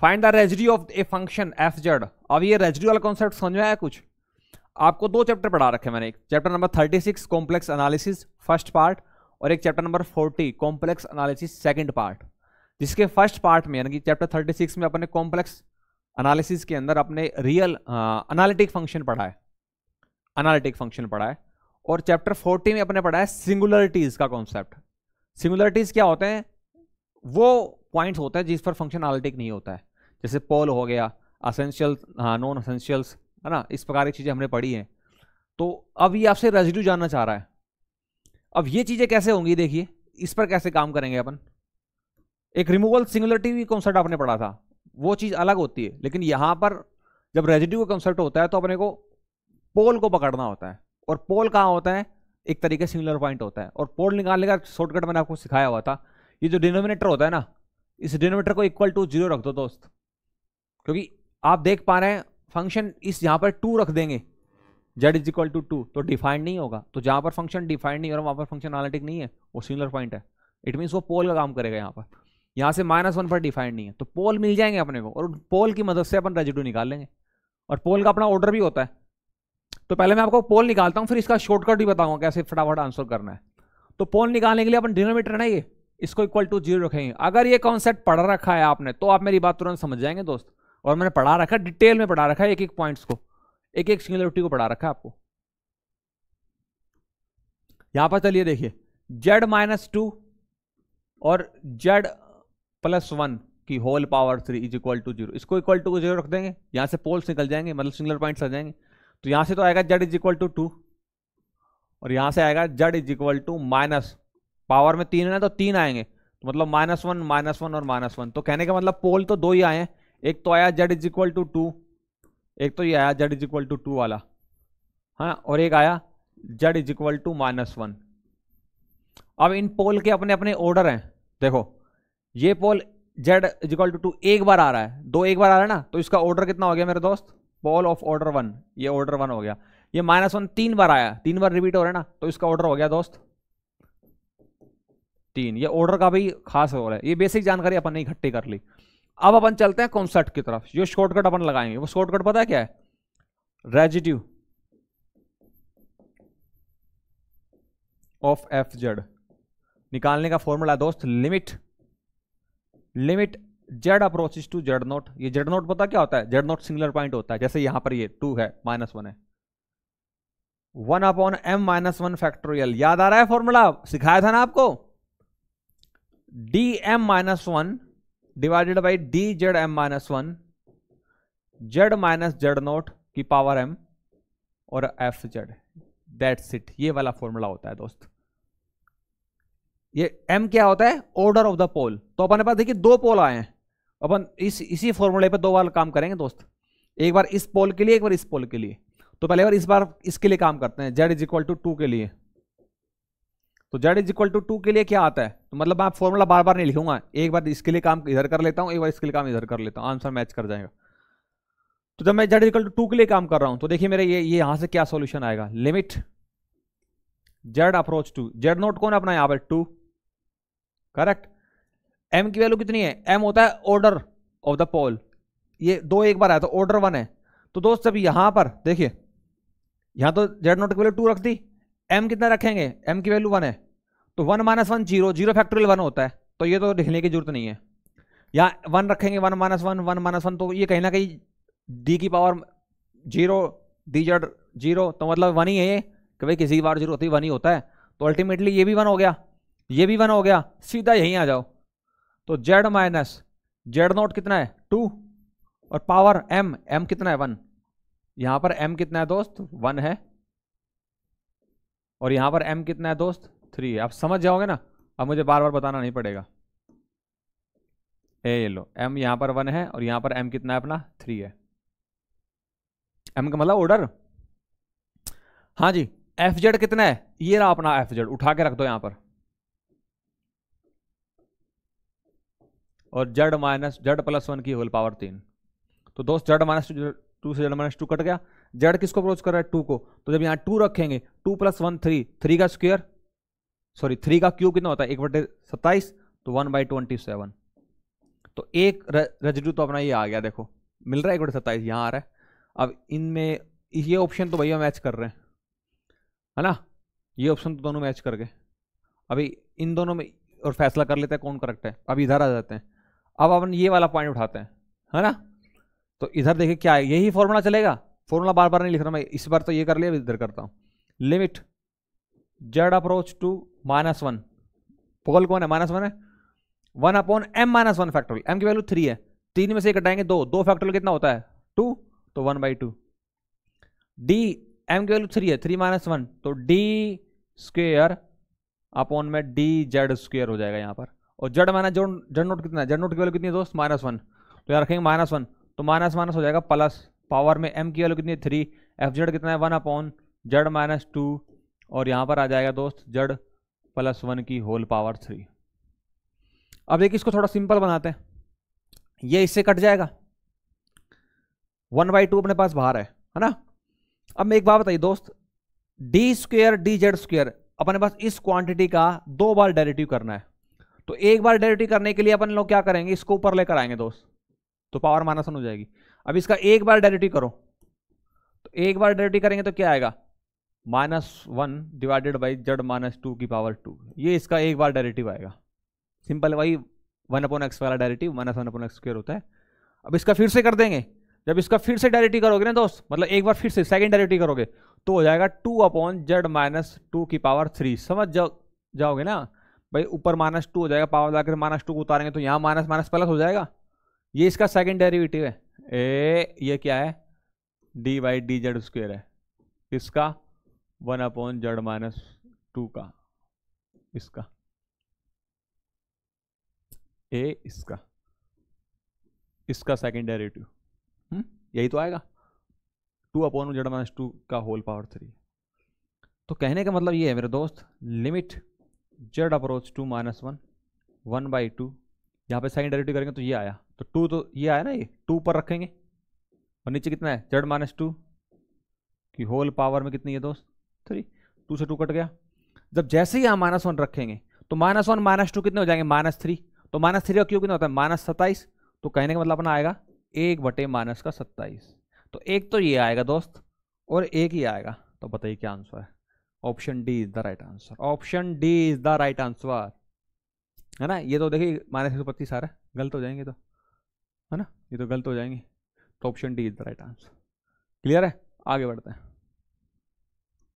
find the residue of a function f z अब ये residue वाला कॉन्सेप्ट समझ में आया कुछ आपको दो चैप्टर पढ़ा रखे मैंने एक chapter number thirty six complex analysis first part और एक chapter number forty complex analysis second part जिसके फर्स्ट पार्ट में यानी कि चैप्टर थर्टी सिक्स में अपने कॉम्प्लेक्स एनालिसिस के अंदर अपने रियल अनालिटिक फंक्शन पढ़ा है अनालिटिक फंक्शन पढ़ा है और चैप्टर फोर्टी में अपने पढ़ा है सिंगुलरिटीज़ का कॉन्सेप्ट सिंगुलरिटीज़ क्या होते हैं वो पॉइंट्स होता है जिस पर फंक्शन एनालिटिक नहीं होता है जैसे पोल हो गया असेंशियल हाँ नॉन असेंशियल्स है ना इस प्रकार की चीज़ें हमने पढ़ी हैं तो अब ये आपसे रेजिड्यू जानना चाह रहा है अब ये चीज़ें कैसे होंगी देखिए इस पर कैसे काम करेंगे अपन एक रिमूवल सिंगुलरिटी भी कॉन्सेप्ट आपने पढ़ा था वो चीज़ अलग होती है लेकिन यहाँ पर जब रेजिड्यू का कॉन्सेप्ट होता है तो अपने को पोल को पकड़ना होता है और पोल कहाँ होता है एक तरीके सिंगुलर पॉइंट होता है और पोल निकालने का शॉर्टकट मैंने आपको सिखाया हुआ था ये जो डिनोमिनेटर होता है ना इस डिनोमीटर को इक्वल टू जीरो रख दो दोस्त क्योंकि आप देख पा रहे हैं फंक्शन इस यहां पर टू रख देंगे z is equal to two तो डिफाइंड नहीं होगा तो जहां पर फंक्शन डिफाइंड नहीं हो रहा वहां पर फंक्शन एनालिटिक नहीं है वो सिंगुलर पॉइंट है इट मीन्स वो पोल का काम करेगा यहाँ पर यहाँ से माइनस वन पर डिफाइंड नहीं है तो पोल मिल जाएंगे अपने को और पोल की मदद से अपन रेजिडू निकाल लेंगे और पोल का अपना ऑर्डर भी होता है तो पहले मैं आपको पोल निकालता हूँ फिर इसका शॉर्टकट भी बताऊँगा कैसे फटाफट आंसर करना है तो पोल निकालने के लिए अपन डिनोमीटर ना ये इसको इक्वल टू जीरो रखेंगे अगर ये कॉन्सेप्ट पढ़ा रखा है आपने तो आप मेरी बात तुरंत समझ जाएंगे दोस्त और मैंने पढ़ा रखा डिटेल में पढ़ा रखा है एक एक पॉइंट्स को एक एक सिंगुलरिटी को पढ़ा रखा है आपको यहां पर चलिए देखिए जेड माइनस टू और जेड प्लस वन की whole power three is equal to zero इसको इक्वल टू जीरो रख देंगे यहां से पोल्स निकल जाएंगे मतलब सिंगलर पॉइंट्स आ जाएंगे तो यहां से तो आएगा z is equal to two और यहां से आएगा z is equal to minus power में तीन है ना तो तीन आएंगे तो मतलब माइनस वन माइनस वन और माइनस वन तो कहने का मतलब पोल तो दो ही आए हैं एक तो आया z is equal to two एक तो ये आया z is equal to two वाला हाँ और एक आया z is equal to minus one अब इन पोल के अपने अपने ऑर्डर हैं देखो ये pole z is equal to two एक बार आ रहा है दो एक बार आ रहा है ना तो इसका ऑर्डर कितना हो गया मेरे दोस्त पोल ऑफ ऑर्डर वन ये ऑर्डर वन हो गया ये माइनस वन तीन बार आया तीन बार रिपीट हो रहा है ना तो इसका ऑर्डर हो गया दोस्त तीन ये ऑर्डर का भी खास रोल है ये बेसिक जानकारी अपन ने इकट्ठी कर ली अब अपन चलते हैं कॉन्सेप्ट की तरफ जो शॉर्टकट अपन लगाएंगे वो शॉर्टकट पता है क्या है रेजिड्यू ऑफ एफ जेड निकालने का फॉर्मूला दोस्त limit limit z approaches to z not ये जेड नोट पता क्या होता है जेड नोट सिंगुलर पॉइंट होता है जैसे यहां पर ये टू है माइनस वन है one upon m minus one factorial याद आ रहा है फॉर्मूला सिखाया था ना आपको d m minus one divided by d z m minus one z minus z not की पावर एम और एफ जेड दैट्स इट ये वाला फॉर्मूला होता है दोस्त ये एम क्या होता है ऑर्डर ऑफ द पोल तो अपने पास देखिए दो पोल आए हैं अपन इस इसी फॉर्मूले पर दो बार काम करेंगे दोस्त एक बार इस पोल के लिए एक बार इस पोल के लिए तो पहले बार इस बार इसके लिए काम करते हैं z is equal to two के लिए तो z is equal to two के लिए क्या आता है तो मतलब मैं फॉर्मूला बार बार नहीं लिखूंगा एक बार इसके लिए काम इधर कर लेता हूँ एक बार इसके लिए काम इधर कर लेता हूँ आंसर मैच कर जाएगा तो जब मैं z is equal to two के लिए काम कर रहा हूँ तो देखिए मेरे ये ये यहाँ से क्या सोल्यूशन आएगा limit z approach to z not कौन अपना यहाँ पर टू करेक्ट एम की वैल्यू कितनी है एम होता है ऑर्डर ऑफ द पोल ये दो एक बार आया तो ऑर्डर वन है तो दोस्त जब यहाँ पर देखिए यहाँ तो जेड नोट की वैल्यू टू रख दी एम कितना रखेंगे एम की वैल्यू वन है तो one minus one zero zero factorial one होता है तो ये तो लिखने की जरूरत नहीं है या वन रखेंगे one minus one one minus one तो ये कहीं ना कहीं डी की power zero d z zero तो मतलब वन ही है ये कि भाई किसी की पावर जीरो होती है वन ही होता है तो अल्टीमेटली ये भी वन हो गया ये भी वन हो गया सीधा यहीं आ जाओ तो जेड माइनस जेड नोट कितना है टू और पावर एम एम कितना है वन यहाँ पर एम कितना है दोस्त वन है और यहाँ पर एम कितना है दोस्त थ्री है आप समझ जाओगे ना अब मुझे बार बार बताना नहीं पड़ेगा ए ये लो m यहाँ पर वन है और यहाँ पर एम कितना है अपना थ्री है एम का मतलब ऑर्डर हाँ जी एफ जेड कितना है ये रहा अपना एफ जेड उठा के रख दो यहाँ पर और z minus z plus one की होल पावर तीन तो दोस्त जड माइनस टू से जड माइनस टू कट गया जेड किसको अप्रोच कर रहा है टू को तो जब यहाँ टू रखेंगे two plus one three three का स्क्वेयर सॉरी थ्री का क्यूब कितना होता है एक बटे सत्ताईस तो वन बाई ट्वेंटी सेवन तो एक रेजिड्यू तो अपना ये आ गया देखो मिल रहा है एक बटे सत्ताईस यहाँ आ रहा है अब इनमें ये ऑप्शन तो भैया मैच कर रहे हैं है ना ये ऑप्शन तो दोनों मैच कर गए अभी इन दोनों में और फैसला कर लेते हैं कौन करेक्ट है अब इधर आ जाते हैं अब अपन ये वाला पॉइंट उठाते हैं है ना तो इधर देखिए क्या है यही फॉर्मूला चलेगा फॉर्मूला बार बार नहीं लिख रहा मैं इस बार तो ये कर लिया इधर करता हूँ limit z approach to minus one pole कौन है माइनस वन है one upon m minus one factor m की वैल्यू थ्री है तीन में से एक हटाएंगे दो दो फैक्टर कितना होता है टू तो one by two d m की वैल्यू थ्री है थ्री माइनस वन तो डी स्क्र अपॉन में डी जेड स्क्र हो जाएगा यहाँ पर और जेड माइनस जेड नोट कितना है जेड नोट की वैल्यू कितनी है दोस्त माइनस वन तो यहाँ रखेंगे माइनस वन तो माइनस माइनस हो जाएगा प्लस पावर में एम की वैल्यू कितनी है थ्री एफ जेड कितना है one upon z minus two और यहाँ पर आ जाएगा दोस्त जड प्लस वन की होल पावर थ्री अब देखिए इसको थोड़ा सिंपल बनाते हैं ये इससे कट जाएगा वन बाई टू अपने पास बाहर है है ना अब मैं एक बात बताइए दोस्त d square d z square अपने पास इस क्वांटिटी का दो बार डायरेटिव करना है तो एक बार डायरेटिव करने के लिए अपन लोग क्या करेंगे इसको ऊपर लेकर आएंगे दोस्त तो पावर माइनस वन हो जाएगी अब इसका एक बार डायरेक्टिव करो तो एक बार डायरेक्टिव करेंगे तो क्या आएगा minus one divided by z minus two की पावर टू ये इसका एक बार डायरेटिव आएगा सिंपल वही वन अपॉन एक्स वाला derivative minus one upon x square होता है अब इसका फिर से कर देंगे जब इसका फिर से डायरेटिव करोगे ना दोस्त मतलब एक बार फिर से सेकेंड डायरेटिव करोगे तो हो जाएगा two upon z minus two की पावर थ्री समझ जा, जाओगे ना भाई ऊपर माइनस टू हो जाएगा पावर लाकर माइनस टू को उतारेंगे तो यहाँ माइनस माइनस प्लस हो जाएगा ये इसका सेकेंड डेरिवेटिव है ए ये क्या है d by d z square है किसका one upon z minus two का इसका ए इसका इसका सेकेंड डेरेटिव हम्म, यही तो आएगा two upon z minus two का होल पावर थ्री तो कहने का मतलब ये है मेरे दोस्त limit z approach to minus one one by two यहाँ पर सेकेंड डेरेटिव करेंगे तो ये आया तो टू तो ये आया ना ये टू पर रखेंगे और नीचे कितना है जेड माइनस टू की होल पावर में कितनी है दोस्त थ्री टू से टू कट गया जब जैसे ही हम माइनस वन रखेंगे तो माइनस वन माइनस टू कितने हो जाएंगे माइनस थ्री तो माइनस थ्री का क्यों कितना होता है माइनस सत्ताईस तो कहने का मतलब अपना आएगा एक बटे माइनस का सत्ताईस तो एक तो ये आएगा दोस्त और एक ही आएगा तो बताइए क्या आंसर है option D is the right answer option D is the right answer है ना ये तो देखिए माइनस एक सौ पच्चीस आ रहा है गलत हो जाएंगे तो है ना ये तो गलत हो जाएंगे तो option D is the right answer clear है आगे बढ़ते हैं